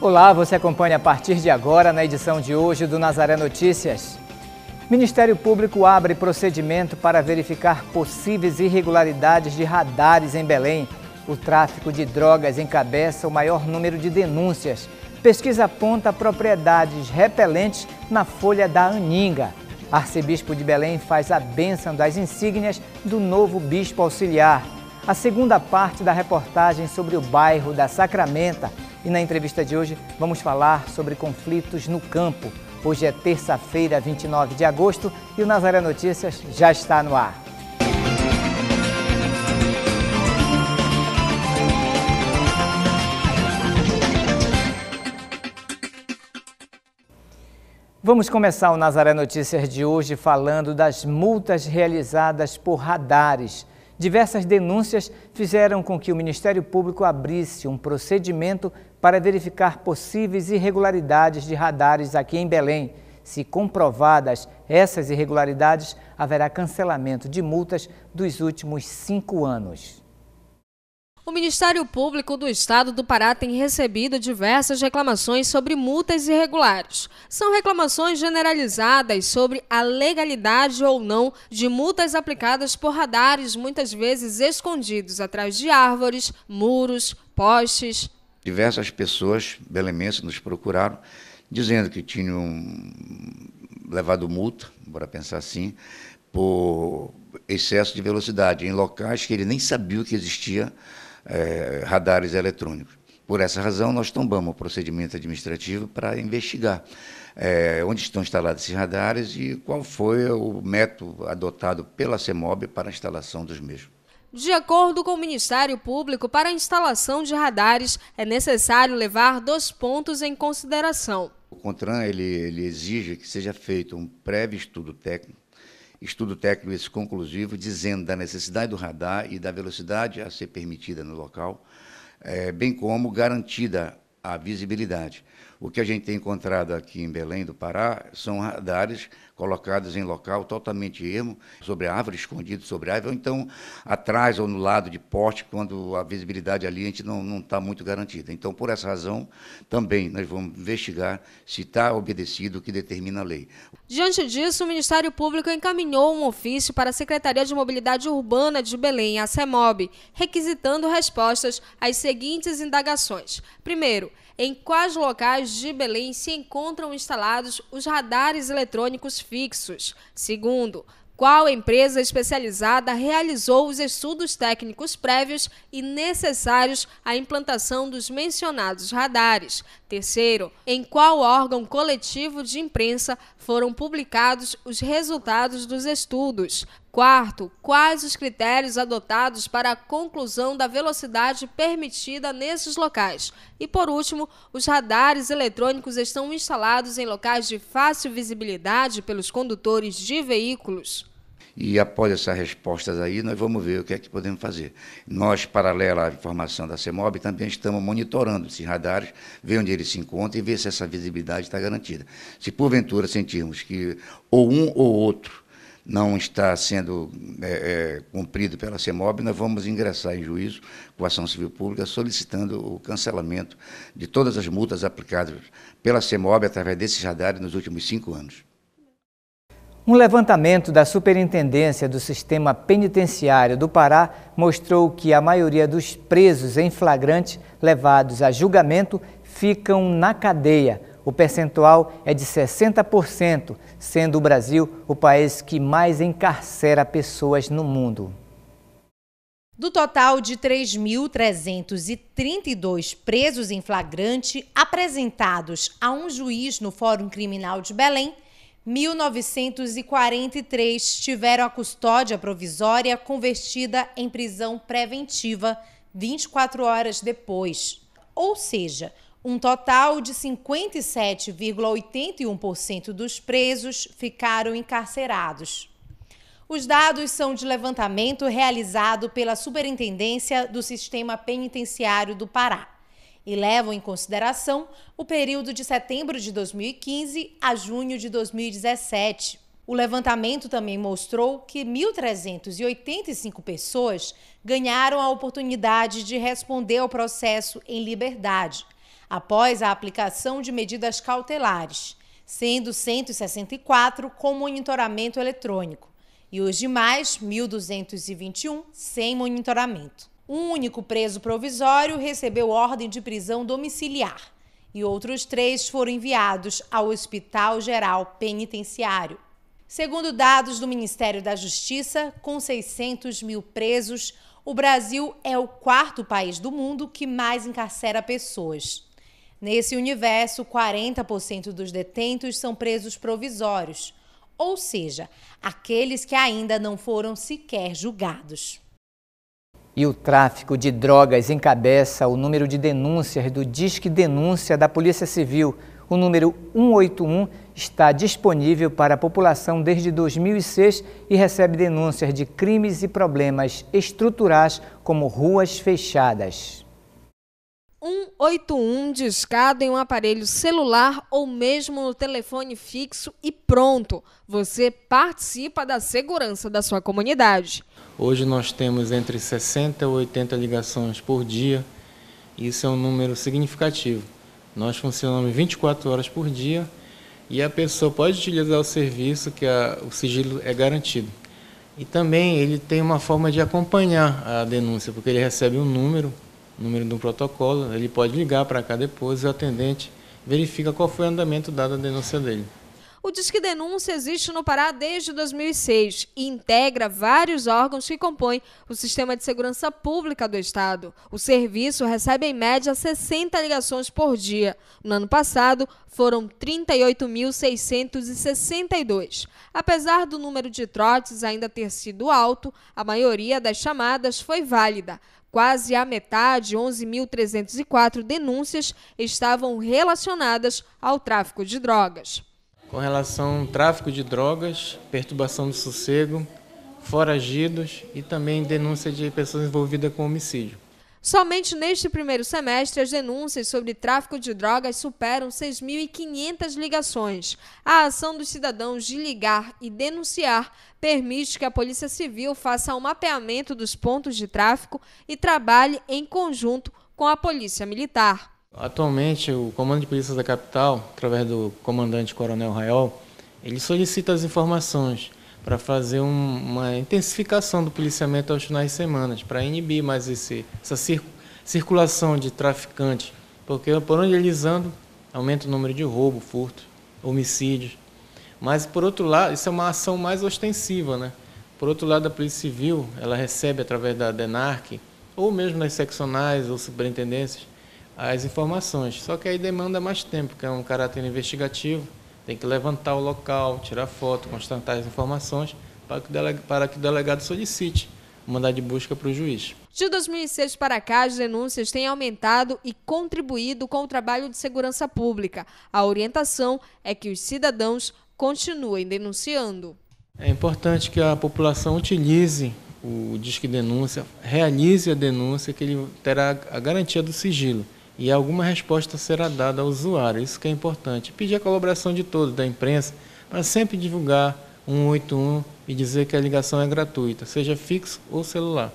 Olá, você acompanha a partir de agora na edição de hoje do Nazaré Notícias. Ministério Público abre procedimento para verificar possíveis irregularidades de radares em Belém. O tráfico de drogas encabeça o maior número de denúncias. Pesquisa aponta propriedades repelentes na folha da Aninga. Arcebispo de Belém faz a bênção das insígnias do novo bispo auxiliar. A segunda parte da reportagem sobre o bairro da Sacramenta e na entrevista de hoje vamos falar sobre conflitos no campo. Hoje é terça-feira, 29 de agosto, e o Nazaré Notícias já está no ar. Vamos começar o Nazaré Notícias de hoje falando das multas realizadas por radares. Diversas denúncias fizeram com que o Ministério Público abrisse um procedimento para verificar possíveis irregularidades de radares aqui em Belém. Se comprovadas essas irregularidades, haverá cancelamento de multas dos últimos cinco anos. O Ministério Público do Estado do Pará tem recebido diversas reclamações sobre multas irregulares. São reclamações generalizadas sobre a legalidade ou não de multas aplicadas por radares, muitas vezes escondidos atrás de árvores, muros, postes, diversas pessoas belemenses nos procuraram, dizendo que tinham levado multa, bora pensar assim, por excesso de velocidade em locais que ele nem sabia que existia é, radares eletrônicos. Por essa razão, nós tombamos o procedimento administrativo para investigar é, onde estão instalados esses radares e qual foi o método adotado pela CEMOB para a instalação dos mesmos. De acordo com o Ministério Público, para a instalação de radares é necessário levar dois pontos em consideração. O CONTRAN ele, ele exige que seja feito um breve estudo técnico, estudo técnico esse conclusivo, dizendo da necessidade do radar e da velocidade a ser permitida no local, é, bem como garantida a visibilidade. O que a gente tem encontrado aqui em Belém do Pará são radares colocados em local totalmente ermo, sobre a árvore, escondido sobre a árvore, ou então atrás ou no lado de porte, quando a visibilidade ali a gente não está muito garantida. Então, por essa razão, também nós vamos investigar se está obedecido o que determina a lei. Diante disso, o Ministério Público encaminhou um ofício para a Secretaria de Mobilidade Urbana de Belém, a CEMOB, requisitando respostas às seguintes indagações. Primeiro, em quais locais de Belém se encontram instalados os radares eletrônicos fixos. Segundo, qual empresa especializada realizou os estudos técnicos prévios e necessários à implantação dos mencionados radares. Terceiro, em qual órgão coletivo de imprensa foram publicados os resultados dos estudos. Quarto, quais os critérios adotados para a conclusão da velocidade permitida nesses locais? E por último, os radares eletrônicos estão instalados em locais de fácil visibilidade pelos condutores de veículos? E após essas respostas aí, nós vamos ver o que é que podemos fazer. Nós, paralelo à informação da CEMOB, também estamos monitorando esses radares, ver onde eles se encontram e ver se essa visibilidade está garantida. Se porventura sentirmos que ou um ou outro não está sendo é, é, cumprido pela CEMOB, nós vamos ingressar em juízo com a ação civil pública solicitando o cancelamento de todas as multas aplicadas pela CEMOB através desse radar nos últimos cinco anos. Um levantamento da Superintendência do Sistema Penitenciário do Pará mostrou que a maioria dos presos em flagrante levados a julgamento ficam na cadeia o percentual é de 60%, sendo o Brasil o país que mais encarcera pessoas no mundo. Do total de 3.332 presos em flagrante apresentados a um juiz no Fórum Criminal de Belém, 1.943 tiveram a custódia provisória convertida em prisão preventiva 24 horas depois. Ou seja, um total de 57,81% dos presos ficaram encarcerados. Os dados são de levantamento realizado pela Superintendência do Sistema Penitenciário do Pará e levam em consideração o período de setembro de 2015 a junho de 2017. O levantamento também mostrou que 1.385 pessoas ganharam a oportunidade de responder ao processo em liberdade, após a aplicação de medidas cautelares, sendo 164 com monitoramento eletrônico e os demais, 1.221, sem monitoramento. Um único preso provisório recebeu ordem de prisão domiciliar e outros três foram enviados ao Hospital Geral Penitenciário. Segundo dados do Ministério da Justiça, com 600 mil presos, o Brasil é o quarto país do mundo que mais encarcera pessoas. Nesse universo, 40% dos detentos são presos provisórios, ou seja, aqueles que ainda não foram sequer julgados. E o tráfico de drogas encabeça o número de denúncias do Disque Denúncia da Polícia Civil. O número 181 está disponível para a população desde 2006 e recebe denúncias de crimes e problemas estruturais como ruas fechadas. 181 discado em um aparelho celular ou mesmo no telefone fixo e pronto. Você participa da segurança da sua comunidade. Hoje nós temos entre 60 e 80 ligações por dia. Isso é um número significativo. Nós funcionamos 24 horas por dia e a pessoa pode utilizar o serviço que a, o sigilo é garantido. E também ele tem uma forma de acompanhar a denúncia, porque ele recebe um número número de um protocolo, ele pode ligar para cá depois e o atendente verifica qual foi o andamento dado à denúncia dele. O Disque Denúncia existe no Pará desde 2006 e integra vários órgãos que compõem o sistema de segurança pública do Estado. O serviço recebe em média 60 ligações por dia. No ano passado, foram 38.662. Apesar do número de trotes ainda ter sido alto, a maioria das chamadas foi válida. Quase a metade, 11.304 denúncias, estavam relacionadas ao tráfico de drogas. Com relação ao tráfico de drogas, perturbação do sossego, foragidos e também denúncia de pessoas envolvidas com homicídio. Somente neste primeiro semestre, as denúncias sobre tráfico de drogas superam 6.500 ligações. A ação dos cidadãos de ligar e denunciar permite que a Polícia Civil faça um mapeamento dos pontos de tráfico e trabalhe em conjunto com a Polícia Militar. Atualmente, o Comando de Polícia da Capital, através do comandante Coronel Raiol, ele solicita as informações para fazer um, uma intensificação do policiamento aos finais de semana, para tipo, inibir mais esse, essa cir circulação de traficantes, porque por onde eles andam, aumenta o número de roubo, furto, homicídios. Mas, por outro lado, isso é uma ação mais ostensiva. Né? Por outro lado, a Polícia Civil ela recebe, através da DENARC, ou mesmo nas seccionais ou superintendências, as informações. Só que aí demanda mais tempo, porque é um caráter investigativo tem que levantar o local, tirar foto, constatar as informações para que o delegado, para que o delegado solicite mandar de busca para o juiz. De 2006 para cá, as denúncias têm aumentado e contribuído com o trabalho de segurança pública. A orientação é que os cidadãos continuem denunciando. É importante que a população utilize o Disque Denúncia, realize a denúncia, que ele terá a garantia do sigilo e alguma resposta será dada ao usuário. Isso que é importante. Pedir a colaboração de todos, da imprensa, para sempre divulgar 181 e dizer que a ligação é gratuita, seja fixo ou celular.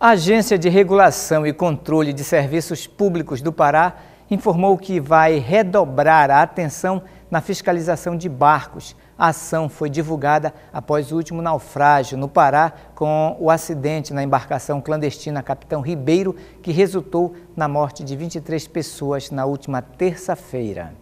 A Agência de Regulação e Controle de Serviços Públicos do Pará informou que vai redobrar a atenção na fiscalização de barcos a ação foi divulgada após o último naufrágio no Pará com o acidente na embarcação clandestina Capitão Ribeiro, que resultou na morte de 23 pessoas na última terça-feira.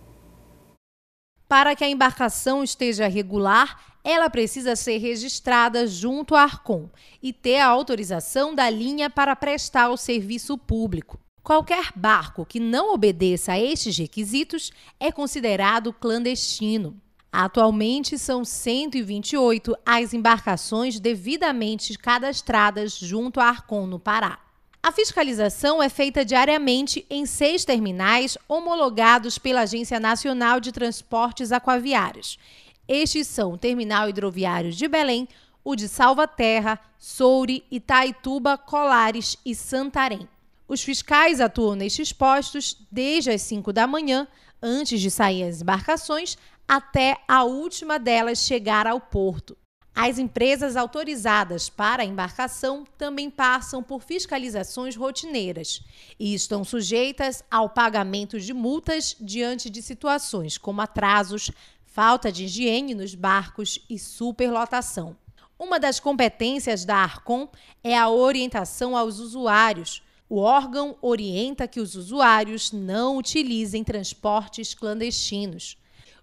Para que a embarcação esteja regular, ela precisa ser registrada junto à Arcom e ter a autorização da linha para prestar o serviço público. Qualquer barco que não obedeça a estes requisitos é considerado clandestino. Atualmente são 128 as embarcações devidamente cadastradas junto à Arcon no Pará. A fiscalização é feita diariamente em seis terminais homologados pela Agência Nacional de Transportes Aquaviários. Estes são o Terminal Hidroviário de Belém, o de Salvaterra, Soure, Itaituba, Colares e Santarém. Os fiscais atuam nestes postos desde as 5 da manhã, antes de sair as embarcações, até a última delas chegar ao porto. As empresas autorizadas para a embarcação também passam por fiscalizações rotineiras e estão sujeitas ao pagamento de multas diante de situações como atrasos, falta de higiene nos barcos e superlotação. Uma das competências da ARCOM é a orientação aos usuários. O órgão orienta que os usuários não utilizem transportes clandestinos.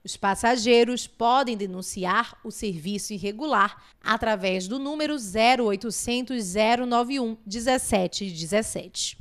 Os passageiros podem denunciar o serviço irregular através do número 0800 091 1717.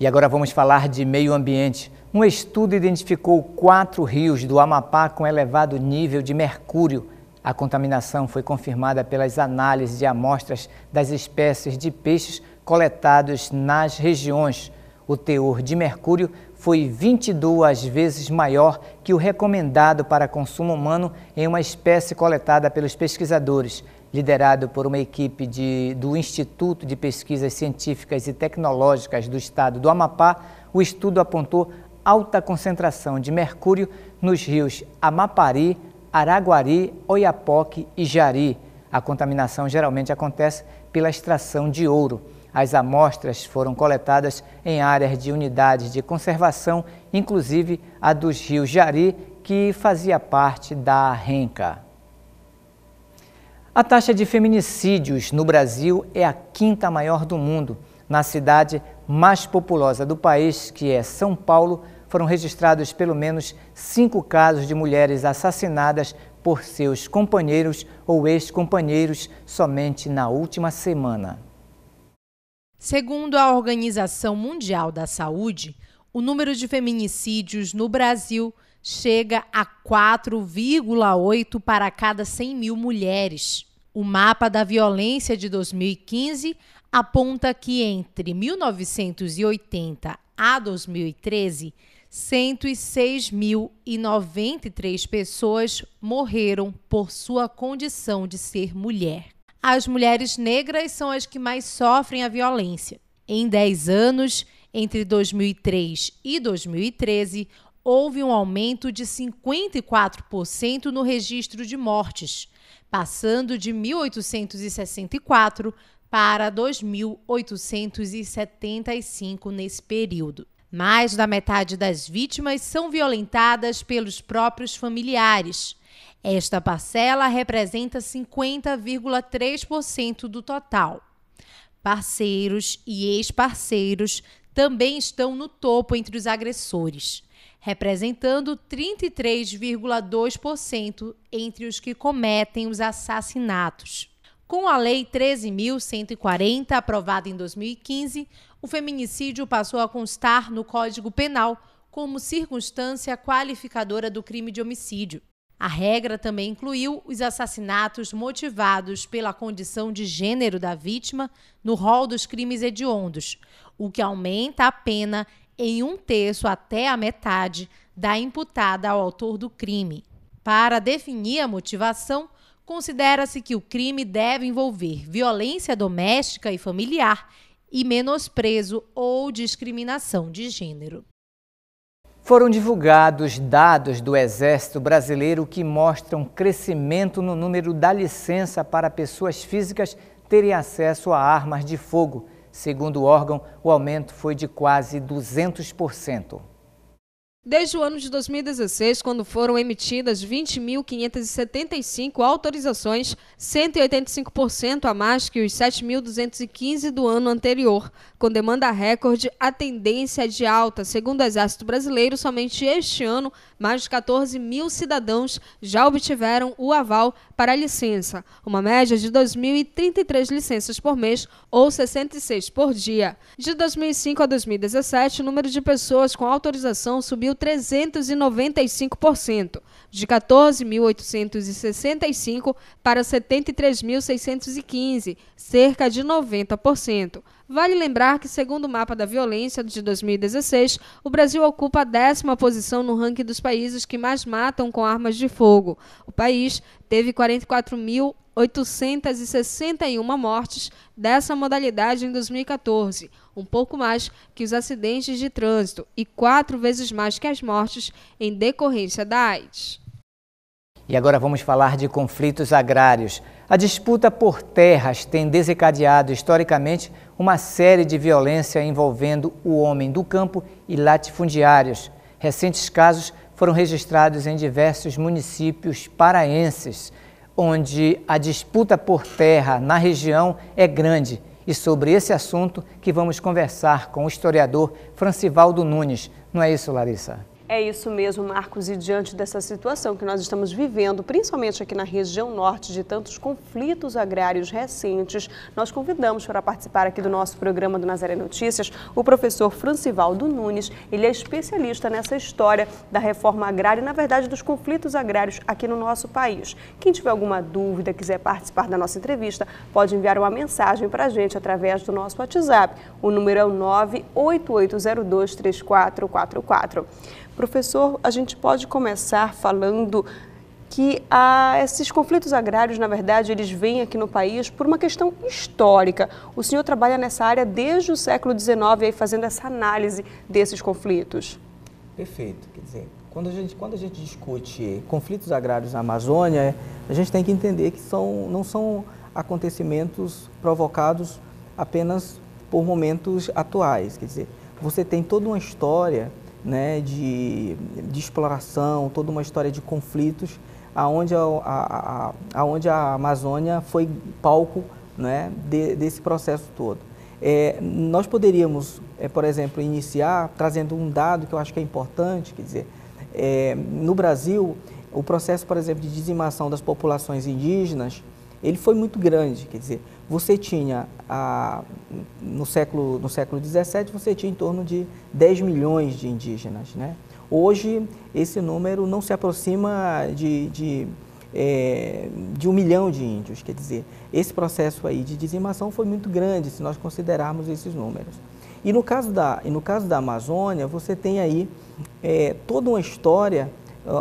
E agora vamos falar de meio ambiente. Um estudo identificou quatro rios do Amapá com elevado nível de mercúrio. A contaminação foi confirmada pelas análises de amostras das espécies de peixes coletados nas regiões. O teor de mercúrio foi 22 vezes maior que o recomendado para consumo humano em uma espécie coletada pelos pesquisadores, liderado por uma equipe de, do Instituto de Pesquisas Científicas e Tecnológicas do Estado do Amapá. O estudo apontou alta concentração de mercúrio nos rios Amapari, Araguari, Oiapoque e Jari. A contaminação geralmente acontece pela extração de ouro. As amostras foram coletadas em áreas de unidades de conservação, inclusive a dos rios Jari, que fazia parte da Renca. A taxa de feminicídios no Brasil é a quinta maior do mundo. Na cidade mais populosa do país, que é São Paulo, foram registrados pelo menos cinco casos de mulheres assassinadas por seus companheiros ou ex-companheiros somente na última semana. Segundo a Organização Mundial da Saúde, o número de feminicídios no Brasil chega a 4,8 para cada 100 mil mulheres. O mapa da violência de 2015 aponta que entre 1980 a 2013, 106.093 pessoas morreram por sua condição de ser mulher as mulheres negras são as que mais sofrem a violência. Em 10 anos, entre 2003 e 2013, houve um aumento de 54% no registro de mortes, passando de 1.864 para 2.875 nesse período. Mais da metade das vítimas são violentadas pelos próprios familiares. Esta parcela representa 50,3% do total. Parceiros e ex-parceiros também estão no topo entre os agressores, representando 33,2% entre os que cometem os assassinatos. Com a Lei 13.140, aprovada em 2015, o feminicídio passou a constar no Código Penal como circunstância qualificadora do crime de homicídio. A regra também incluiu os assassinatos motivados pela condição de gênero da vítima no rol dos crimes hediondos, o que aumenta a pena em um terço até a metade da imputada ao autor do crime. Para definir a motivação, considera-se que o crime deve envolver violência doméstica e familiar e menosprezo ou discriminação de gênero. Foram divulgados dados do Exército Brasileiro que mostram crescimento no número da licença para pessoas físicas terem acesso a armas de fogo. Segundo o órgão, o aumento foi de quase 200% desde o ano de 2016, quando foram emitidas 20.575 autorizações, 185% a mais que os 7.215 do ano anterior. Com demanda recorde, a tendência é de alta. Segundo o Exército Brasileiro, somente este ano, mais de 14 mil cidadãos já obtiveram o aval para a licença, uma média de 2.033 licenças por mês ou 66 por dia. De 2005 a 2017, o número de pessoas com autorização subiu 395%, de 14.865 para 73.615, cerca de 90%. Vale lembrar que, segundo o mapa da violência de 2016, o Brasil ocupa a décima posição no ranking dos países que mais matam com armas de fogo. O país teve 44.861 mortes dessa modalidade em 2014 um pouco mais que os acidentes de trânsito e quatro vezes mais que as mortes em decorrência da AIDS. E agora vamos falar de conflitos agrários. A disputa por terras tem desencadeado historicamente uma série de violência envolvendo o homem do campo e latifundiários. Recentes casos foram registrados em diversos municípios paraenses, onde a disputa por terra na região é grande e sobre esse assunto que vamos conversar com o historiador Francivaldo Nunes. Não é isso, Larissa? É isso mesmo, Marcos, e diante dessa situação que nós estamos vivendo, principalmente aqui na região norte, de tantos conflitos agrários recentes, nós convidamos para participar aqui do nosso programa do Nazaré Notícias o professor Francivaldo Nunes. Ele é especialista nessa história da reforma agrária e, na verdade, dos conflitos agrários aqui no nosso país. Quem tiver alguma dúvida, quiser participar da nossa entrevista, pode enviar uma mensagem para a gente através do nosso WhatsApp. O número é o 988023444. Professor, a gente pode começar falando que esses conflitos agrários, na verdade, eles vêm aqui no país por uma questão histórica. O senhor trabalha nessa área desde o século XIX, aí fazendo essa análise desses conflitos. Perfeito. Quer dizer, quando a gente, quando a gente discute conflitos agrários na Amazônia, a gente tem que entender que são, não são acontecimentos provocados apenas por momentos atuais. Quer dizer, você tem toda uma história né, de, de exploração, toda uma história de conflitos, aonde a, a, a, aonde a Amazônia foi palco né, de, desse processo todo. É, nós poderíamos, é, por exemplo, iniciar trazendo um dado que eu acho que é importante, quer dizer, é, no Brasil, o processo, por exemplo, de dizimação das populações indígenas, ele foi muito grande, quer dizer, você tinha a, no século no século você tinha em torno de 10 milhões de indígenas, né? Hoje esse número não se aproxima de, de é, de um milhão de índios. Quer dizer, esse processo aí de dizimação foi muito grande se nós considerarmos esses números. E no caso da, e no caso da Amazônia, você tem aí é, toda uma história,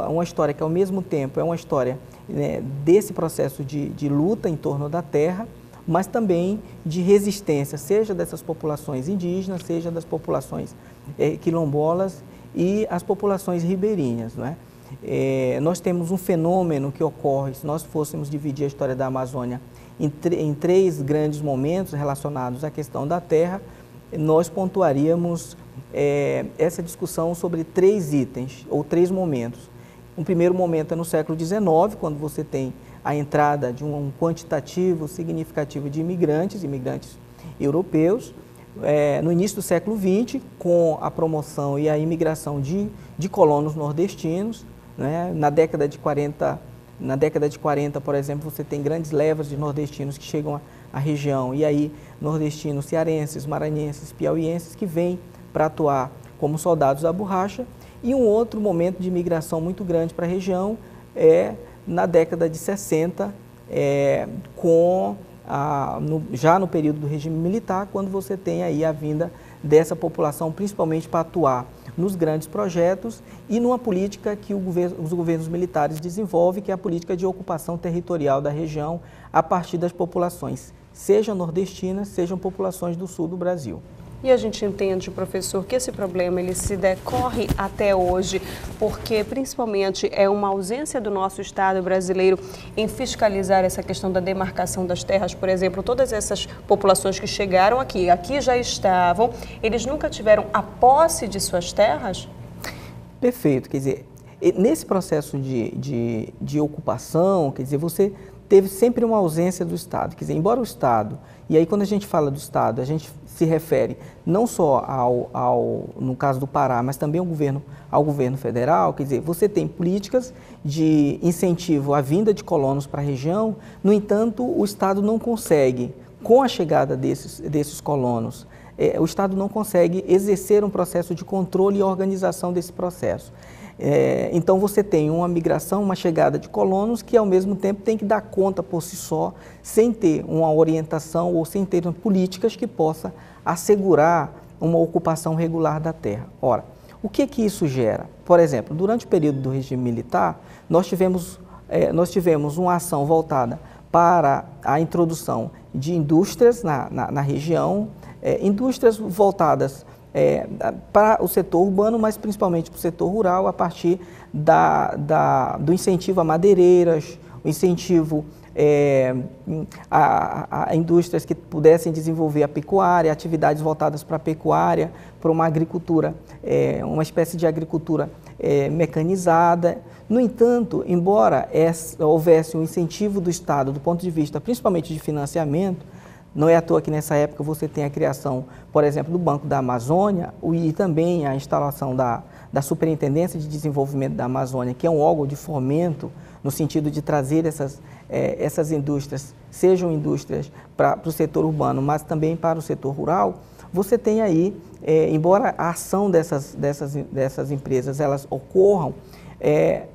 uma história que ao mesmo tempo é uma história né, desse processo de, de luta em torno da terra, mas também de resistência, seja dessas populações indígenas, seja das populações eh, quilombolas e as populações ribeirinhas. Não é? Eh, nós temos um fenômeno que ocorre, se nós fôssemos dividir a história da Amazônia em, em três grandes momentos relacionados à questão da terra, nós pontuaríamos é, essa discussão sobre três itens ou três momentos. Um primeiro momento é no século XIX, quando você tem a entrada de um quantitativo significativo de imigrantes, imigrantes europeus, é, no início do século XX, com a promoção e a imigração de, de colonos nordestinos. Né? Na, década de 40, na década de 40, por exemplo, você tem grandes levas de nordestinos que chegam à região, e aí nordestinos cearenses, maranhenses, piauienses que vêm para atuar como soldados da borracha. E um outro momento de imigração muito grande para a região é na década de 60, é, com a, no, já no período do regime militar, quando você tem aí a vinda dessa população, principalmente para atuar nos grandes projetos e numa política que governo, os governos militares desenvolvem, que é a política de ocupação territorial da região a partir das populações, sejam nordestinas, sejam populações do sul do Brasil. E a gente entende, professor, que esse problema ele se decorre até hoje, porque principalmente é uma ausência do nosso Estado brasileiro em fiscalizar essa questão da demarcação das terras, por exemplo, todas essas populações que chegaram aqui, aqui já estavam, eles nunca tiveram a posse de suas terras? Perfeito, quer dizer, nesse processo de, de, de ocupação, quer dizer, você teve sempre uma ausência do Estado. Quer dizer, embora o Estado, e aí quando a gente fala do Estado, a gente se refere não só ao, ao no caso do Pará, mas também ao governo, ao governo federal, quer dizer, você tem políticas de incentivo à vinda de colonos para a região, no entanto, o Estado não consegue, com a chegada desses, desses colonos, é, o Estado não consegue exercer um processo de controle e organização desse processo. É, então você tem uma migração, uma chegada de colonos que ao mesmo tempo tem que dar conta por si só, sem ter uma orientação ou sem ter políticas que possa assegurar uma ocupação regular da terra. Ora, o que que isso gera? Por exemplo, durante o período do regime militar, nós tivemos, é, nós tivemos uma ação voltada para a introdução de indústrias na, na, na região, é, indústrias voltadas é, para o setor urbano, mas principalmente para o setor rural, a partir da, da do incentivo a madeireiras, o incentivo é, a, a, indústrias que pudessem desenvolver a pecuária, atividades voltadas para a pecuária, para uma agricultura, é, uma espécie de agricultura é, mecanizada. No entanto, embora essa, houvesse um incentivo do Estado do ponto de vista principalmente de financiamento, não é à toa que nessa época você tem a criação, por exemplo, do Banco da Amazônia e também a instalação da, da Superintendência de Desenvolvimento da Amazônia, que é um órgão de fomento no sentido de trazer essas, é, essas indústrias, sejam indústrias para o setor urbano, mas também para o setor rural, você tem aí, é, embora a ação dessas, dessas, dessas empresas elas ocorram, é,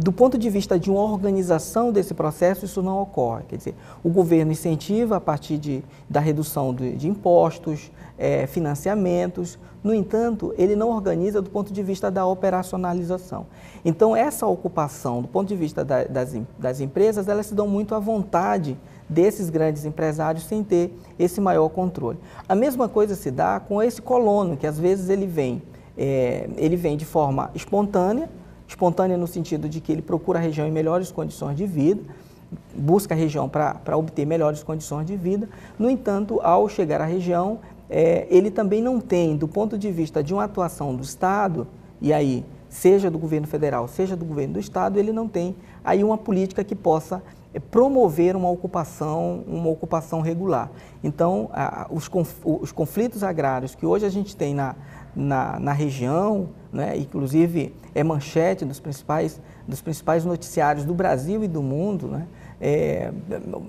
do ponto de vista de uma organização desse processo, isso não ocorre. Quer dizer, o governo incentiva a partir de, da redução de, de impostos, é, financiamentos, no entanto, ele não organiza do ponto de vista da operacionalização. Então, essa ocupação, do ponto de vista da, das, das empresas, elas se dão muito à vontade desses grandes empresários sem ter esse maior controle. A mesma coisa se dá com esse colono, que às vezes ele vem, é, ele vem de forma espontânea, Espontânea no sentido de que ele procura a região em melhores condições de vida, busca a região para obter melhores condições de vida. No entanto, ao chegar à região, é, ele também não tem, do ponto de vista de uma atuação do Estado, e aí, seja do governo federal, seja do governo do Estado, ele não tem aí uma política que possa é, promover uma ocupação, uma ocupação regular. Então, os conflitos agrários que hoje a gente tem na, na, na região, né? inclusive é manchete dos principais, dos principais noticiários do Brasil e do mundo. Né? É,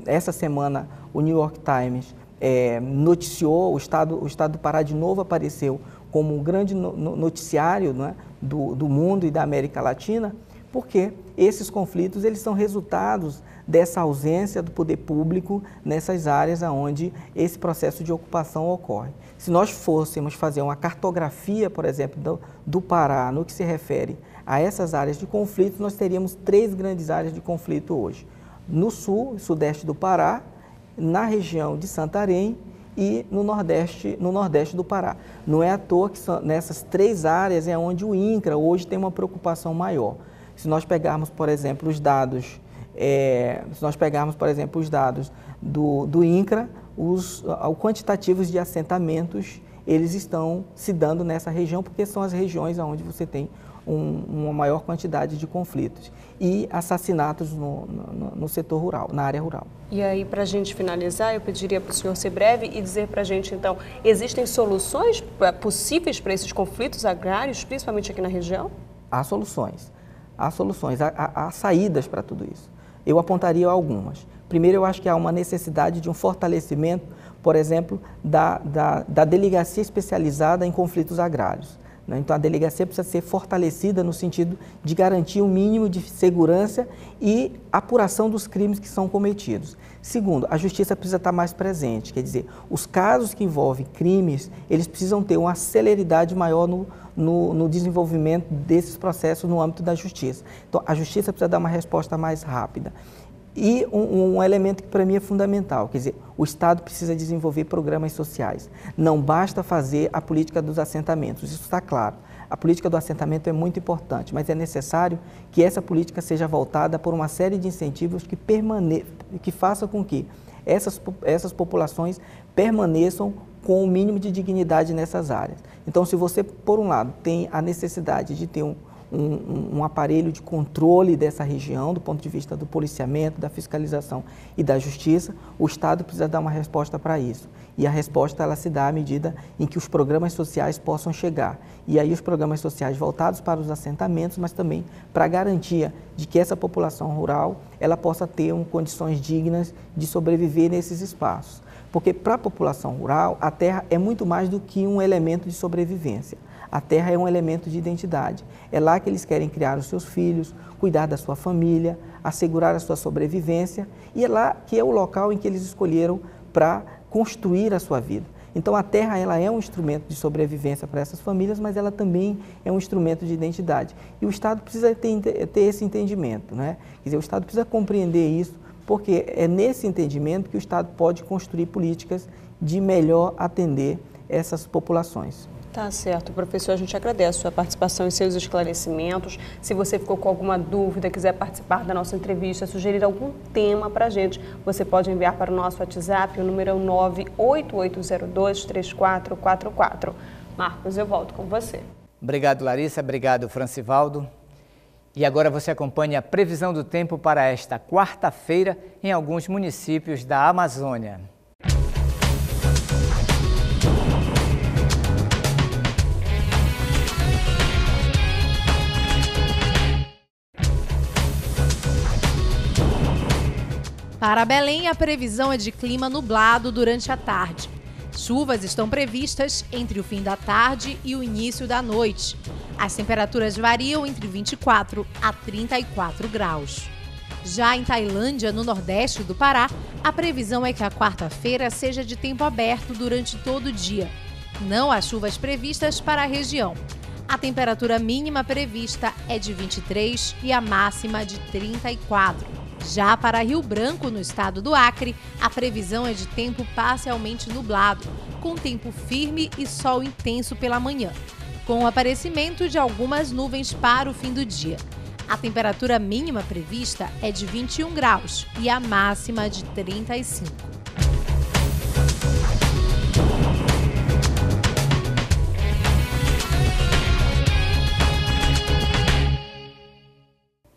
essa semana, o New York Times é, noticiou, o estado, o estado do Pará de novo apareceu como um grande noticiário né? do, do mundo e da América Latina porque esses conflitos eles são resultados dessa ausência do poder público nessas áreas onde esse processo de ocupação ocorre. Se nós fôssemos fazer uma cartografia, por exemplo, do, do Pará no que se refere a essas áreas de conflito, nós teríamos três grandes áreas de conflito hoje. No sul, sudeste do Pará, na região de Santarém e no Nordeste, no Nordeste do Pará. Não é à toa que são, nessas três áreas é onde o INCRA hoje tem uma preocupação maior. Se nós pegarmos, por exemplo, os dados, é, se nós pegarmos, por exemplo, os dados do, do INCRA, os quantitativos de assentamentos, eles estão se dando nessa região, porque são as regiões onde você tem um, uma maior quantidade de conflitos e assassinatos no, no, no setor rural, na área rural. E aí, para a gente finalizar, eu pediria para o senhor ser breve e dizer para a gente, então, existem soluções é, possíveis para esses conflitos agrários, principalmente aqui na região? Há soluções há soluções, há, há, saídas para tudo isso. Eu apontaria algumas. Primeiro, eu acho que há uma necessidade de um fortalecimento, por exemplo, da, da, da delegacia especializada em conflitos agrários. Né? Então, a delegacia precisa ser fortalecida no sentido de garantir o um mínimo de segurança e apuração dos crimes que são cometidos. Segundo, a justiça precisa estar mais presente, quer dizer, os casos que envolvem crimes, eles precisam ter uma celeridade maior no, no, no desenvolvimento desses processos no âmbito da justiça. Então, a justiça precisa dar uma resposta mais rápida. E um, um elemento que para mim é fundamental, quer dizer, o Estado precisa desenvolver programas sociais. Não basta fazer a política dos assentamentos, isso está claro. A política do assentamento é muito importante, mas é necessário que essa política seja voltada por uma série de incentivos que, permane que façam com que essas, essas populações permaneçam com o mínimo de dignidade nessas áreas. Então, se você, por um lado, tem a necessidade de ter um, um, um, aparelho de controle dessa região, do ponto de vista do policiamento, da fiscalização e da justiça, o Estado precisa dar uma resposta para isso. E a resposta ela se dá à medida em que os programas sociais possam chegar. E aí os programas sociais voltados para os assentamentos, mas também para a garantia de que essa população rural ela possa ter um, condições dignas de sobreviver nesses espaços. Porque para a população rural, a terra é muito mais do que um elemento de sobrevivência. A terra é um elemento de identidade. É lá que eles querem criar os seus filhos, cuidar da sua família, assegurar a sua sobrevivência e é lá que é o local em que eles escolheram para construir a sua vida. Então a terra ela é um instrumento de sobrevivência para essas famílias, mas ela também é um instrumento de identidade. E o Estado precisa ter, ter esse entendimento, né? Quer dizer, o Estado precisa compreender isso, porque é nesse entendimento que o Estado pode construir políticas de melhor atender essas populações. Tá certo, professor. A gente agradece a sua participação e seus esclarecimentos. Se você ficou com alguma dúvida, quiser participar da nossa entrevista, sugerir algum tema para a gente, você pode enviar para o nosso WhatsApp. O número é 98802-3444. Marcos, eu volto com você. Obrigado, Larissa. Obrigado, Francivaldo. E agora você acompanha a previsão do tempo para esta quarta-feira em alguns municípios da Amazônia. Para Belém, a previsão é de clima nublado durante a tarde. Chuvas estão previstas entre o fim da tarde e o início da noite. As temperaturas variam entre 24 a 34 graus. Já em Tailândia, no nordeste do Pará, a previsão é que a quarta-feira seja de tempo aberto durante todo o dia. Não há chuvas previstas para a região. A temperatura mínima prevista é de 23 e a máxima de 34. Já para Rio Branco, no estado do Acre, a previsão é de tempo parcialmente nublado, com tempo firme e sol intenso pela manhã, com o aparecimento de algumas nuvens para o fim do dia. A temperatura mínima prevista é de 21 graus e a máxima de 35.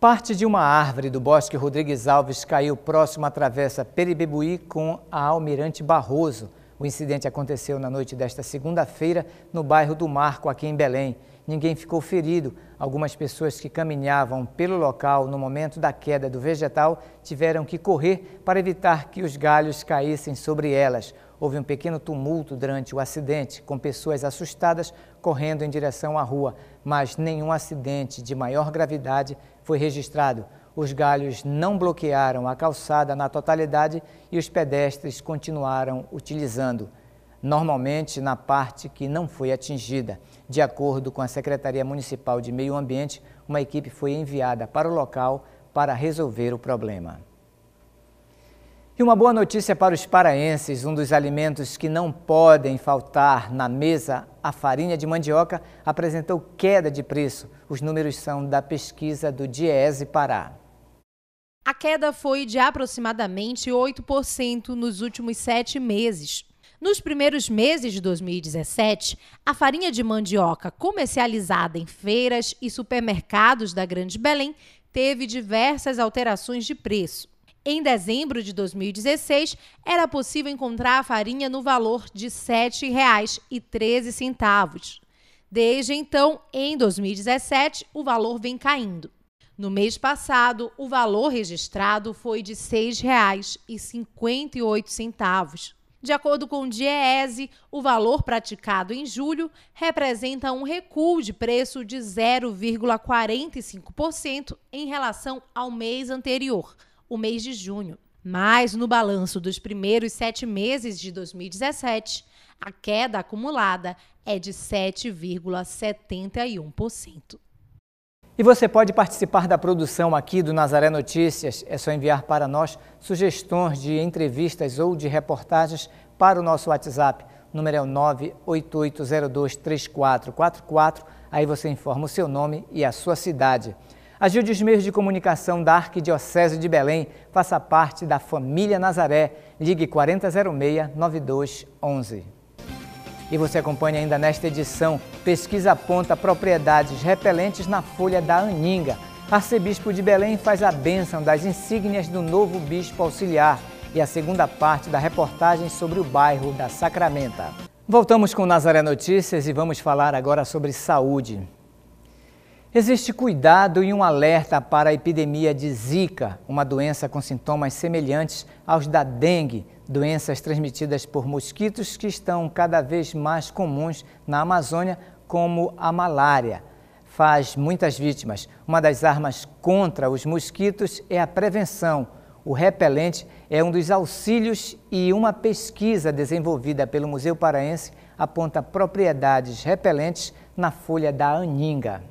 Parte de uma árvore do bosque Rodrigues Alves caiu próximo à travessa Peribebuí com a Almirante Barroso. O incidente aconteceu na noite desta segunda-feira no bairro do Marco, aqui em Belém. Ninguém ficou ferido. Algumas pessoas que caminhavam pelo local no momento da queda do vegetal tiveram que correr para evitar que os galhos caíssem sobre elas. Houve um pequeno tumulto durante o acidente, com pessoas assustadas correndo em direção à rua, mas nenhum acidente de maior gravidade foi registrado. Os galhos não bloquearam a calçada na totalidade e os pedestres continuaram utilizando, normalmente na parte que não foi atingida. De acordo com a Secretaria Municipal de Meio Ambiente, uma equipe foi enviada para o local para resolver o problema. E uma boa notícia para os paraenses: um dos alimentos que não podem faltar na mesa, a farinha de mandioca, apresentou queda de preço. Os números são da pesquisa do Diese Pará. A queda foi de aproximadamente 8% nos últimos sete meses. Nos primeiros meses de 2017, a farinha de mandioca comercializada em feiras e supermercados da Grande Belém teve diversas alterações de preço. Em dezembro de 2016, era possível encontrar a farinha no valor de R$ 7,13. Desde então, em 2017, o valor vem caindo. No mês passado, o valor registrado foi de R$ 6,58. De acordo com o Diese, o valor praticado em julho representa um recuo de preço de 0,45% em relação ao mês anterior, o mês de junho. Mas no balanço dos primeiros sete meses de 2017, a queda acumulada é de 7,71%. E você pode participar da produção aqui do Nazaré Notícias. É só enviar para nós sugestões de entrevistas ou de reportagens para o nosso WhatsApp. número é o 988023444. Aí você informa o seu nome e a sua cidade. Ajude os meios de comunicação da Arquidiocese de Belém, faça parte da família Nazaré. Ligue 4006-9211. E você acompanha ainda nesta edição, pesquisa aponta propriedades repelentes na folha da Aninga. Arcebispo de Belém faz a bênção das insígnias do novo bispo auxiliar e a segunda parte da reportagem sobre o bairro da Sacramenta. Voltamos com Nazaré Notícias e vamos falar agora sobre saúde. Existe cuidado e um alerta para a epidemia de Zika, uma doença com sintomas semelhantes aos da dengue, doenças transmitidas por mosquitos que estão cada vez mais comuns na Amazônia, como a malária. Faz muitas vítimas. Uma das armas contra os mosquitos é a prevenção. O repelente é um dos auxílios e uma pesquisa desenvolvida pelo Museu Paraense aponta propriedades repelentes na folha da aninga.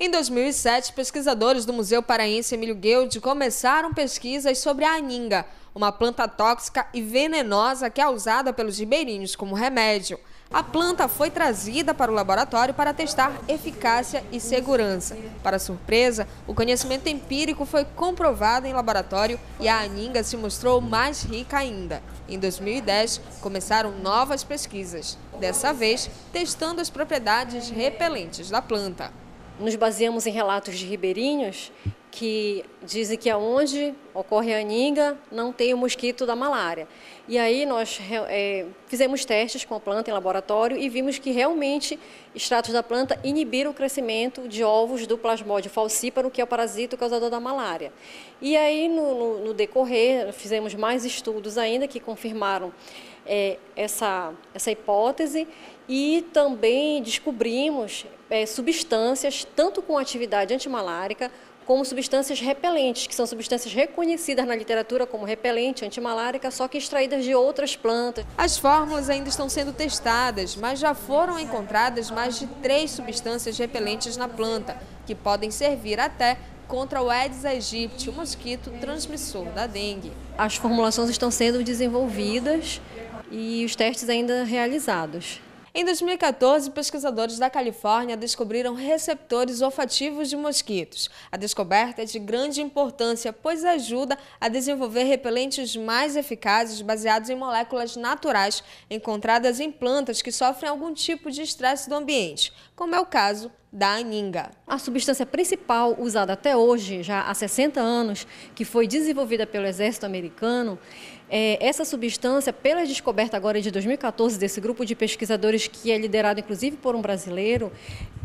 Em 2007, pesquisadores do Museu Paraense Emílio Guild começaram pesquisas sobre a aninga, uma planta tóxica e venenosa que é usada pelos ribeirinhos como remédio. A planta foi trazida para o laboratório para testar eficácia e segurança. Para surpresa, o conhecimento empírico foi comprovado em laboratório e a aninga se mostrou mais rica ainda. Em 2010, começaram novas pesquisas, dessa vez testando as propriedades repelentes da planta nos baseamos em relatos de ribeirinhos que dizem que aonde ocorre a aninga não tem o mosquito da malária. E aí nós é, é, fizemos testes com a planta em laboratório e vimos que realmente extratos da planta inibiram o crescimento de ovos do plasmódio falcíparo, que é o parasito causador da malária. E aí no, no, no decorrer fizemos mais estudos ainda que confirmaram é, essa, essa hipótese e também descobrimos é, substâncias, tanto com atividade antimalárica, como substâncias repelentes, que são substâncias reconhecidas na literatura como repelente, antimalárica, só que extraídas de outras plantas. As fórmulas ainda estão sendo testadas, mas já foram encontradas mais de três substâncias repelentes na planta, que podem servir até contra o Aedes aegypti, o mosquito transmissor da dengue. As formulações estão sendo desenvolvidas e os testes ainda realizados. Em 2014, pesquisadores da Califórnia descobriram receptores olfativos de mosquitos. A descoberta é de grande importância, pois ajuda a desenvolver repelentes mais eficazes baseados em moléculas naturais encontradas em plantas que sofrem algum tipo de estresse do ambiente, como é o caso da aninga. A substância principal usada até hoje, já há 60 anos, que foi desenvolvida pelo exército americano, é, essa substância, pela descoberta agora de 2014 desse grupo de pesquisadores que é liderado inclusive por um brasileiro,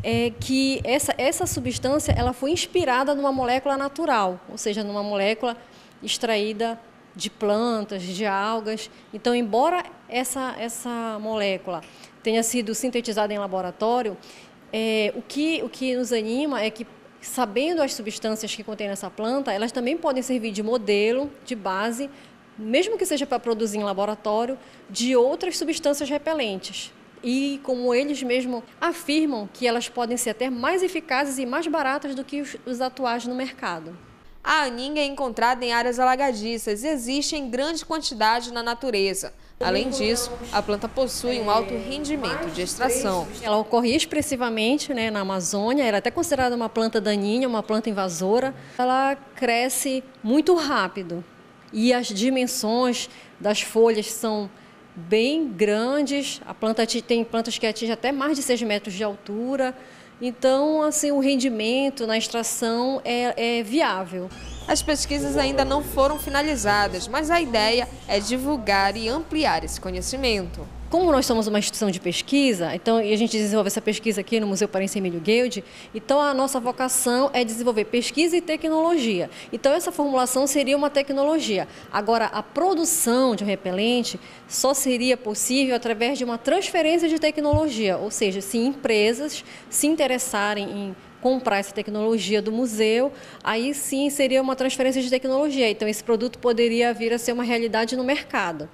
é que essa, essa substância ela foi inspirada numa molécula natural, ou seja, numa molécula extraída de plantas, de algas. Então, embora essa, essa molécula tenha sido sintetizada em laboratório, é, o, que, o que nos anima é que sabendo as substâncias que contém essa planta, elas também podem servir de modelo, de base mesmo que seja para produzir em laboratório, de outras substâncias repelentes. E como eles mesmos afirmam que elas podem ser até mais eficazes e mais baratas do que os, os atuais no mercado. A aninha é encontrada em áreas alagadiças e existe em grande quantidade na natureza. Além disso, a planta possui um alto rendimento de extração. Ela ocorre expressivamente né, na Amazônia, era é até considerada uma planta daninha, uma planta invasora. Ela cresce muito rápido, e as dimensões das folhas são bem grandes. A planta tem plantas que atingem até mais de 6 metros de altura. Então, assim, o rendimento na extração é, é viável. As pesquisas ainda não foram finalizadas, mas a ideia é divulgar e ampliar esse conhecimento. Como nós somos uma instituição de pesquisa, então, e a gente desenvolve essa pesquisa aqui no Museu Parense Emílio Guild, então a nossa vocação é desenvolver pesquisa e tecnologia. Então essa formulação seria uma tecnologia. Agora, a produção de um repelente só seria possível através de uma transferência de tecnologia, ou seja, se empresas se interessarem em comprar essa tecnologia do museu, aí sim seria uma transferência de tecnologia. Então esse produto poderia vir a ser uma realidade no mercado.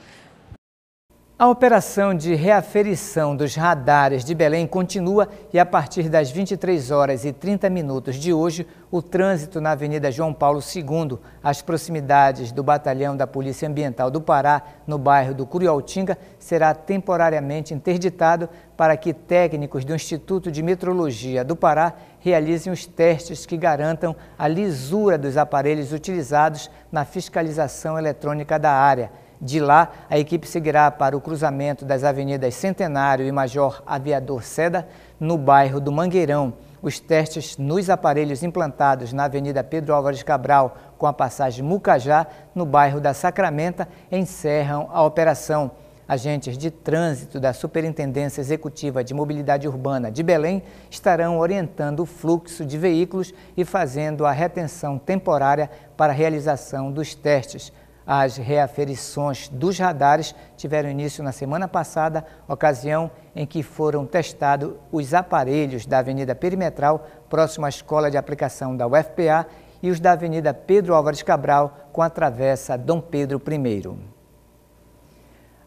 A operação de reaferição dos radares de Belém continua e a partir das 23 horas e 30 minutos de hoje, o trânsito na Avenida João Paulo II, às proximidades do Batalhão da Polícia Ambiental do Pará, no bairro do Curialtinga será temporariamente interditado para que técnicos do Instituto de Metrologia do Pará realizem os testes que garantam a lisura dos aparelhos utilizados na fiscalização eletrônica da área. De lá, a equipe seguirá para o cruzamento das avenidas Centenário e Major Aviador Seda, no bairro do Mangueirão. Os testes nos aparelhos implantados na Avenida Pedro Álvares Cabral, com a passagem Mucajá, no bairro da Sacramenta, encerram a operação. Agentes de trânsito da Superintendência Executiva de Mobilidade Urbana de Belém estarão orientando o fluxo de veículos e fazendo a retenção temporária para a realização dos testes. As reaferições dos radares tiveram início na semana passada, ocasião em que foram testados os aparelhos da Avenida Perimetral, próximo à escola de aplicação da UFPA, e os da Avenida Pedro Álvares Cabral, com a travessa Dom Pedro I.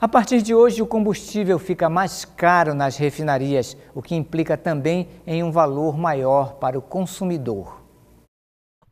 A partir de hoje, o combustível fica mais caro nas refinarias, o que implica também em um valor maior para o consumidor.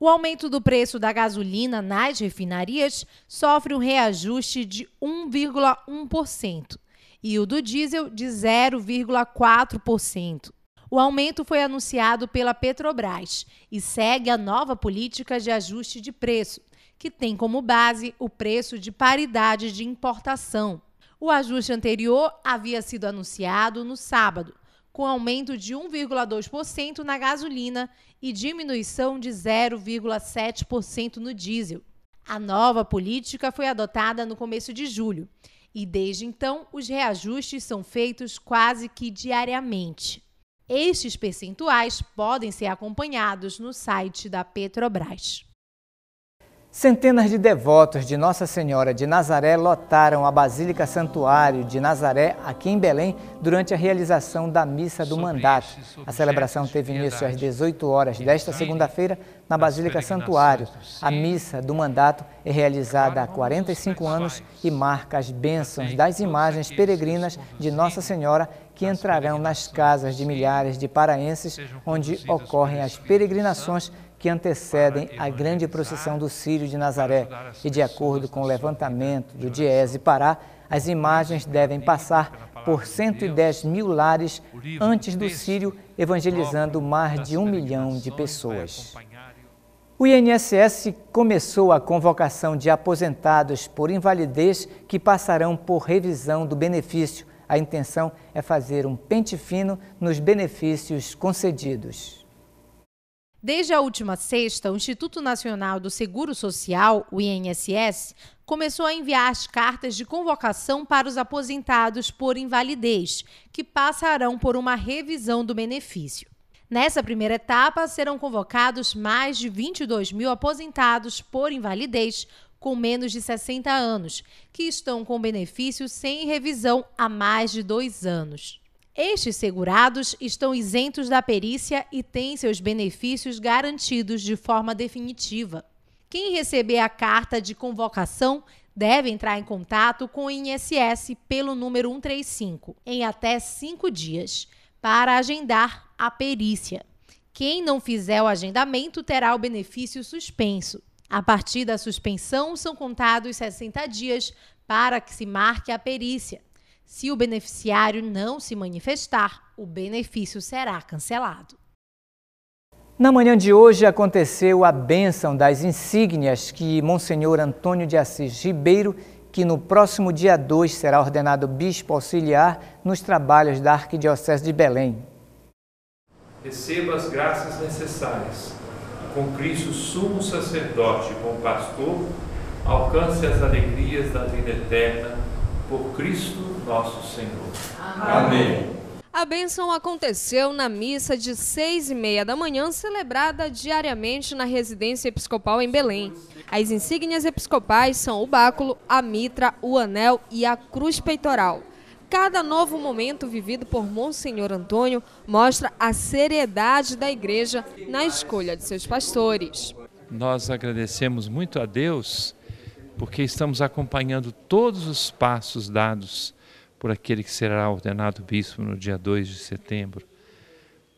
O aumento do preço da gasolina nas refinarias sofre um reajuste de 1,1% e o do diesel de 0,4%. O aumento foi anunciado pela Petrobras e segue a nova política de ajuste de preço, que tem como base o preço de paridade de importação. O ajuste anterior havia sido anunciado no sábado, com aumento de 1,2% na gasolina e diminuição de 0,7% no diesel. A nova política foi adotada no começo de julho e, desde então, os reajustes são feitos quase que diariamente. Estes percentuais podem ser acompanhados no site da Petrobras. Centenas de devotos de Nossa Senhora de Nazaré lotaram a Basílica Santuário de Nazaré, aqui em Belém, durante a realização da Missa do Mandato. A celebração teve início às 18 horas desta segunda-feira na Basílica Santuário. A Missa do Mandato é realizada há 45 anos e marca as bênçãos das imagens peregrinas de Nossa Senhora que entrarão nas casas de milhares de paraenses, onde ocorrem as peregrinações que antecedem a grande procissão do Sírio de Nazaré e, de acordo com o levantamento do Diese Pará, as imagens devem passar por 110 mil lares antes do Sírio evangelizando mais de um milhão de pessoas. O INSS começou a convocação de aposentados por invalidez que passarão por revisão do benefício. A intenção é fazer um pente fino nos benefícios concedidos. Desde a última sexta, o Instituto Nacional do Seguro Social, o INSS, começou a enviar as cartas de convocação para os aposentados por invalidez, que passarão por uma revisão do benefício. Nessa primeira etapa, serão convocados mais de 22 mil aposentados por invalidez com menos de 60 anos, que estão com benefício sem revisão há mais de dois anos. Estes segurados estão isentos da perícia e têm seus benefícios garantidos de forma definitiva. Quem receber a carta de convocação deve entrar em contato com o INSS pelo número 135 em até cinco dias para agendar a perícia. Quem não fizer o agendamento terá o benefício suspenso. A partir da suspensão, são contados 60 dias para que se marque a perícia. Se o beneficiário não se manifestar, o benefício será cancelado. Na manhã de hoje aconteceu a bênção das insígnias que Monsenhor Antônio de Assis Ribeiro, que no próximo dia 2 será ordenado bispo auxiliar nos trabalhos da Arquidiocese de Belém. Receba as graças necessárias. Com Cristo, sumo sacerdote, bom pastor, alcance as alegrias da vida eterna. Por Cristo, nosso Senhor. Amém. A bênção aconteceu na missa de seis e meia da manhã, celebrada diariamente na residência episcopal em Belém. As insígnias episcopais são o báculo, a mitra, o anel e a cruz peitoral. Cada novo momento vivido por Monsenhor Antônio mostra a seriedade da igreja na escolha de seus pastores. Nós agradecemos muito a Deus porque estamos acompanhando todos os passos dados por aquele que será ordenado bispo no dia 2 de setembro.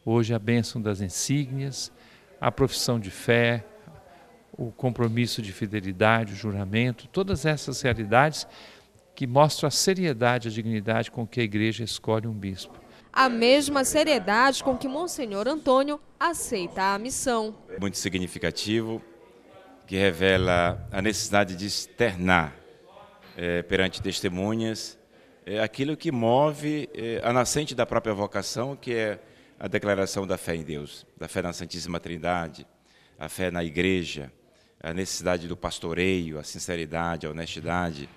Hoje a bênção das insígnias, a profissão de fé, o compromisso de fidelidade, o juramento, todas essas realidades que mostram a seriedade, a dignidade com que a igreja escolhe um bispo. A mesma seriedade com que Monsenhor Antônio aceita a missão. Muito significativo, que revela a necessidade de externar é, perante testemunhas é aquilo que move é, a nascente da própria vocação, que é a declaração da fé em Deus, da fé na Santíssima Trindade, a fé na Igreja, a necessidade do pastoreio, a sinceridade, a honestidade,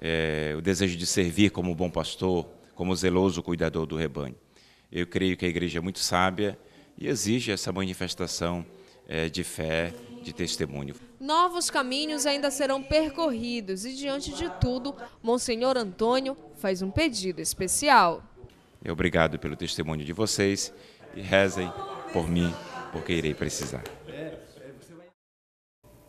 é, o desejo de servir como bom pastor, como zeloso cuidador do rebanho. Eu creio que a Igreja é muito sábia e exige essa manifestação é, de fé de testemunho. Novos caminhos ainda serão percorridos e, diante de tudo, Monsenhor Antônio faz um pedido especial. Obrigado pelo testemunho de vocês e rezem por mim, porque irei precisar.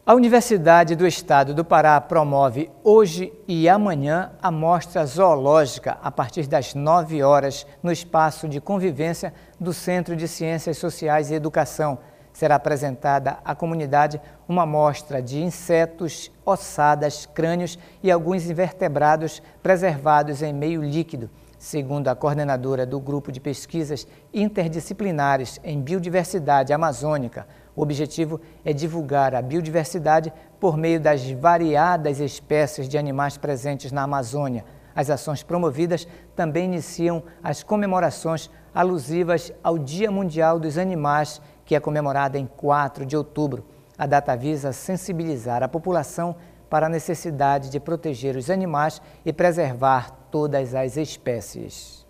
A Universidade do Estado do Pará promove hoje e amanhã a mostra zoológica a partir das 9 horas no espaço de convivência do Centro de Ciências Sociais e Educação será apresentada à comunidade uma amostra de insetos, ossadas, crânios e alguns invertebrados preservados em meio líquido. Segundo a coordenadora do Grupo de Pesquisas Interdisciplinares em Biodiversidade Amazônica, o objetivo é divulgar a biodiversidade por meio das variadas espécies de animais presentes na Amazônia. As ações promovidas também iniciam as comemorações alusivas ao Dia Mundial dos Animais que é comemorada em 4 de outubro. A data visa sensibilizar a população para a necessidade de proteger os animais e preservar todas as espécies.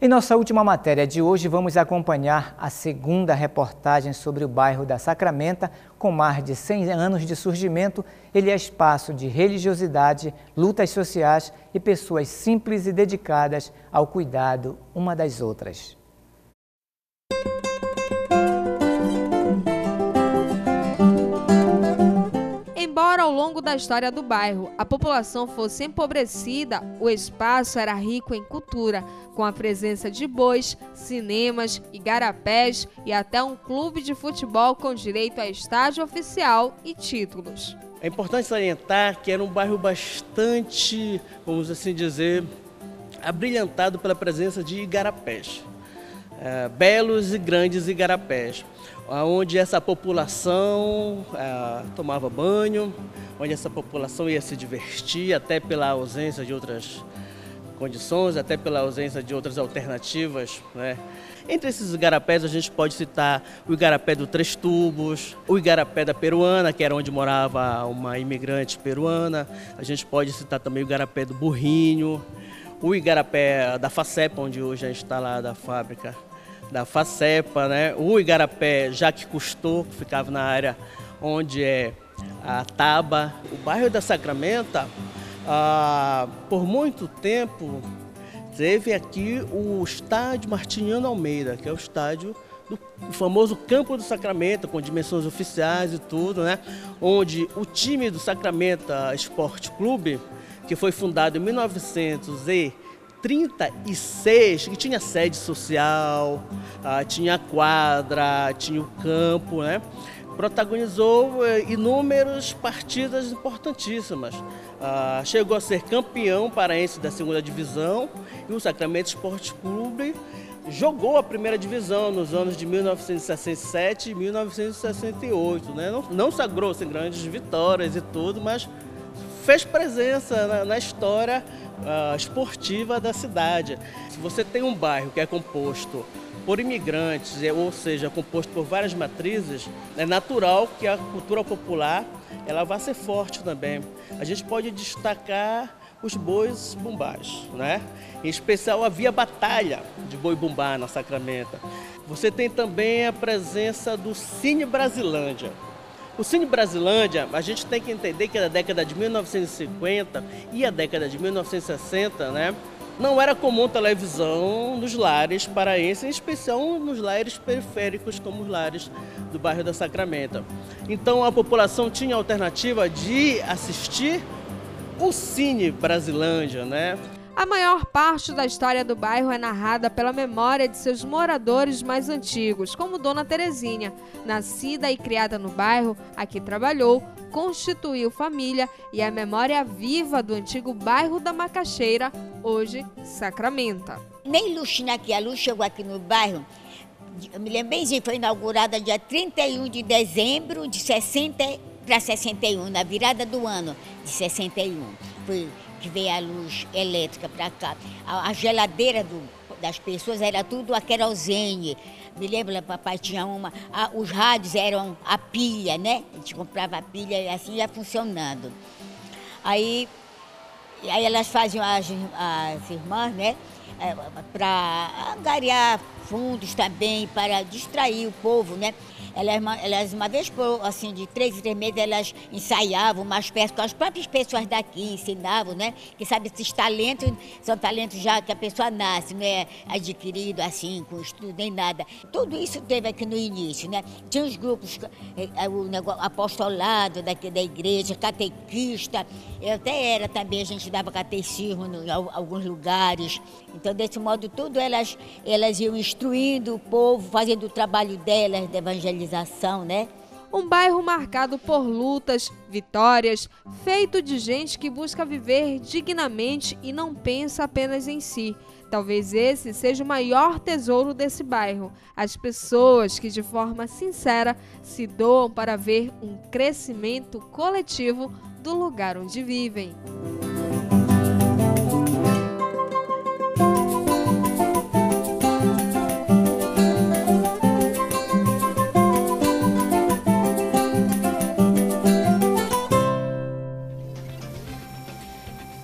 Em nossa última matéria de hoje, vamos acompanhar a segunda reportagem sobre o bairro da Sacramenta. Com mais de 100 anos de surgimento, ele é espaço de religiosidade, lutas sociais e pessoas simples e dedicadas ao cuidado uma das outras. Embora ao longo da história do bairro a população fosse empobrecida, o espaço era rico em cultura, com a presença de bois, cinemas, igarapés e até um clube de futebol com direito a estádio oficial e títulos. É importante salientar que era um bairro bastante, vamos assim dizer, abrilhantado pela presença de igarapés. É, belos e grandes igarapés onde essa população eh, tomava banho, onde essa população ia se divertir, até pela ausência de outras condições, até pela ausência de outras alternativas. Né? Entre esses igarapés a gente pode citar o igarapé do Três Tubos, o igarapé da Peruana, que era onde morava uma imigrante peruana. A gente pode citar também o igarapé do Burrinho, o igarapé da Facepa, onde hoje é instalada a fábrica da FACEPA, né? o Igarapé já que que ficava na área onde é a Taba. O bairro da Sacramenta, ah, por muito tempo, teve aqui o estádio Martiniano Almeida, que é o estádio do famoso Campo do Sacramento, com dimensões oficiais e tudo, né? onde o time do Sacramento Esporte Clube, que foi fundado em 1900 e 36, que tinha sede social, ah, tinha quadra, tinha o campo, né? protagonizou eh, inúmeras partidas importantíssimas. Ah, chegou a ser campeão paraense da segunda divisão e o Sacramento Esporte Clube jogou a primeira divisão nos anos de 1967 e 1968. Né? Não, não sagrou-se grandes vitórias e tudo, mas fez presença na, na história uh, esportiva da cidade. Se você tem um bairro que é composto por imigrantes, é, ou seja, composto por várias matrizes, é natural que a cultura popular ela vá ser forte também. A gente pode destacar os bois bumbás, né? Em especial via batalha de boi bumbá na Sacramento. Você tem também a presença do Cine Brasilândia, o Cine Brasilândia, a gente tem que entender que é da década de 1950 e a década de 1960, né? Não era comum televisão nos lares paraenses, em especial nos lares periféricos, como os lares do bairro da Sacramento. Então a população tinha a alternativa de assistir o Cine Brasilândia, né? A maior parte da história do bairro é narrada pela memória de seus moradores mais antigos, como Dona Terezinha, nascida e criada no bairro, aqui trabalhou, constituiu família e é a memória viva do antigo bairro da Macaxeira, hoje Sacramento. Nem Lu aqui, a Luz chegou aqui no bairro, eu me lembro bemzinho, foi inaugurada dia 31 de dezembro de 60 para 61, na virada do ano de 61. Foi que veio a luz elétrica para cá. A, a geladeira do, das pessoas era tudo a querosene. Me lembra, papai tinha uma. A, os rádios eram a pilha, né? A gente comprava a pilha e assim ia funcionando. Aí, aí elas faziam as, as irmãs, né? É, para angariar fundos também, para distrair o povo, né? Elas, é elas é uma vez por, assim, de três em três meses, elas ensaiavam mais perto com as próprias pessoas daqui, ensinavam, né? Que sabe, esses talentos são talentos já que a pessoa nasce, não é adquirido assim, com estudo, nem nada. Tudo isso teve aqui no início, né? Tinha os grupos, eh, eh, o negócio, apostolado daqui da igreja, catequista, eu até era também, a gente dava catecismo em alguns lugares. Então, desse modo, tudo elas, elas iam instruindo o povo, fazendo o trabalho delas de evangelização civilização, né? Um bairro marcado por lutas, vitórias, feito de gente que busca viver dignamente e não pensa apenas em si. Talvez esse seja o maior tesouro desse bairro: as pessoas que, de forma sincera, se doam para ver um crescimento coletivo do lugar onde vivem.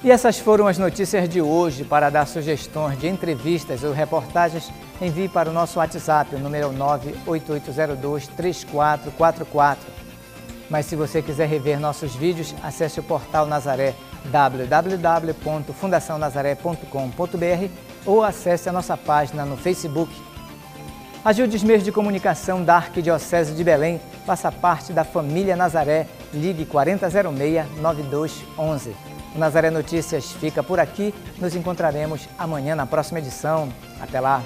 E essas foram as notícias de hoje. Para dar sugestões de entrevistas ou reportagens, envie para o nosso WhatsApp, o número 98802-3444. É Mas se você quiser rever nossos vídeos, acesse o portal Nazaré www.fundacionazaré.com.br ou acesse a nossa página no Facebook. Ajude os meios de comunicação da Arquidiocese de Belém, faça parte da família Nazaré, ligue 4006 9211. O Nazaré Notícias fica por aqui. Nos encontraremos amanhã na próxima edição. Até lá!